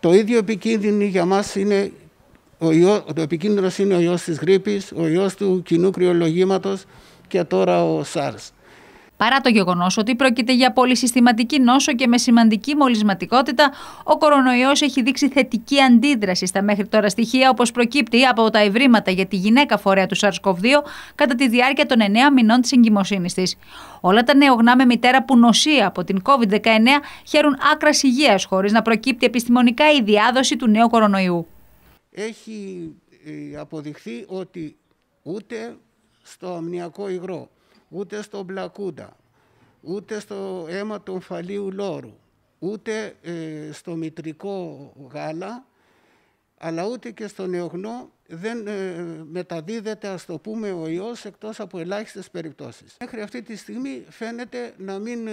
Το ίδιο επικίνδυνο για μας είναι ο, ιό, το επικίνδυνος είναι ο ιός της γρήπης, ο ιός του κοινού κρυολογήματος και τώρα ο SARS. Παρά το γεγονός ότι πρόκειται για πολυσυστηματική νόσο και με σημαντική μολυσματικότητα, ο κορονοϊός έχει δείξει θετική αντίδραση στα μέχρι τώρα στοιχεία, όπως προκύπτει από τα ευρήματα για τη γυναίκα φορέα του SARS-CoV-2 κατά τη διάρκεια των 9 μηνών της εγκυμοσύνης της. Όλα τα νεογνά με μητέρα που νοσεί από την COVID-19 χαίρουν άκρας υγείας, χωρίς να προκύπτει επιστημονικά η διάδοση του νέου κορονοϊού. Έχει ε, αποδειχθεί ότι ούτε στο αμνιακό υγρό, ούτε στον Μπλακούντα, ούτε στο αίμα των φαλίου λόρου, ούτε στο μητρικό γάλα, αλλά ούτε και στον νεογνώ δεν μεταδίδεται, ας το πούμε, ο ιός εκτός από ελάχιστες περιπτώσεις. Μέχρι αυτή τη στιγμή φαίνεται να μην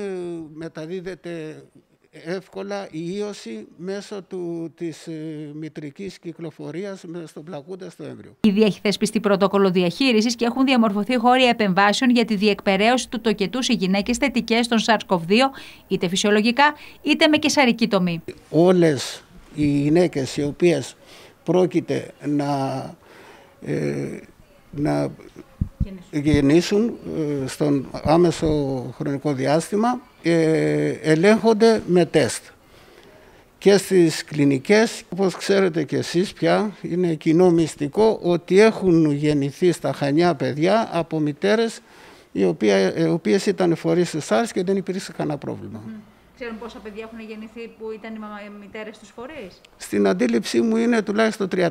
μεταδίδεται εύκολα η ίωση μέσω του, της ε, μητρικής κυκλοφορίας στον πλακούντα στο έμβριο. Ήδη έχει θεσπιστεί πρωτόκολλο διαχείρισης και έχουν διαμορφωθεί χώρια επεμβάσεων για τη διεκπαιρέωση του τοκετούς σε γυναίκες θετικές των SARS-CoV-2, είτε φυσιολογικά είτε με κεσαρική τομή. Όλες οι γυναίκες οι οποίες πρόκειται να, ε, να ε, γεννήσουν ε, στον άμεσο χρονικό διάστημα ελέγχονται με τεστ. Και στις κλινικές, όπως ξέρετε και εσείς πια, είναι κοινό μυστικό ότι έχουν γεννηθεί στα Χανιά παιδιά από μητέρες οι, οποία, ε, οποίες ήταν φορείς του SARS και δεν υπήρξε κανένα πρόβλημα. Ξέρουν πόσα παιδιά έχουν γεννηθεί που ήταν οι μητέρες τους φορείς. Στην αντίληψή μου είναι τουλάχιστον 3-4.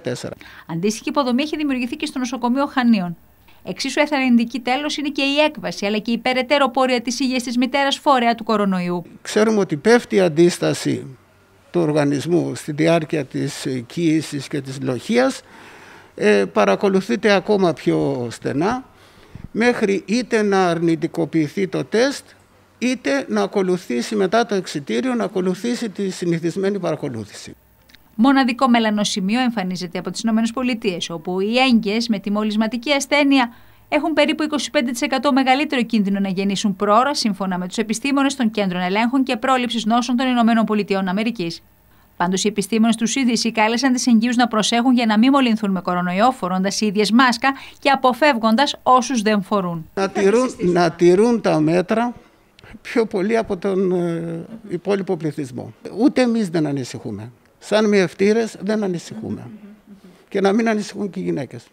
Αντίστοιχη υποδομή έχει δημιουργηθεί και στο νοσοκομείο Χανίων. Εξίσου εθαρρυντική τέλος είναι και η έκβαση, αλλά και η περαιτέρω πορεία της υγείας της μητέρας φορέα του κορονοϊού. Ξέρουμε ότι πέφτει η αντίσταση του οργανισμού στη διάρκεια της κοίησης και της λοχεία. ε, παρακολουθείται ακόμα πιο στενά μέχρι είτε να αρνητικοποιηθεί το τεστ είτε να ακολουθήσει μετά το εξιτήριο να ακολουθήσει τη συνηθισμένη παρακολούθηση. Μοναδικό μελανοσημείο εμφανίζεται από τις ΗΠΑ, όπου οι έγκυες με τη μολυσματική ασθένεια έχουν περίπου 25% μεγαλύτερο κίνδυνο να γεννήσουν πρόωρα, σύμφωνα με τους επιστήμονες των Κέντρων Ελέγχων και Πρόληψης Νόσων των ΗΠΑ. Πάντως, οι επιστήμονες του CDC κάλεσαν τις εγγύου να προσέχουν για να μην μολυνθούν με κορονοϊό, φορώντας οι ίδιες μάσκα και αποφεύγοντας όσους δεν φορούν. Να τηρούν, να τηρούν τα μέτρα πιο πολύ από τον ε, υπόλοιπο πληθυσμό. Ούτε εμείς δεν ανησυχούμε. Σαν μειευτήρες δεν ανησυχούμε. Και να μην ανησυχούν και οι γυναίκες.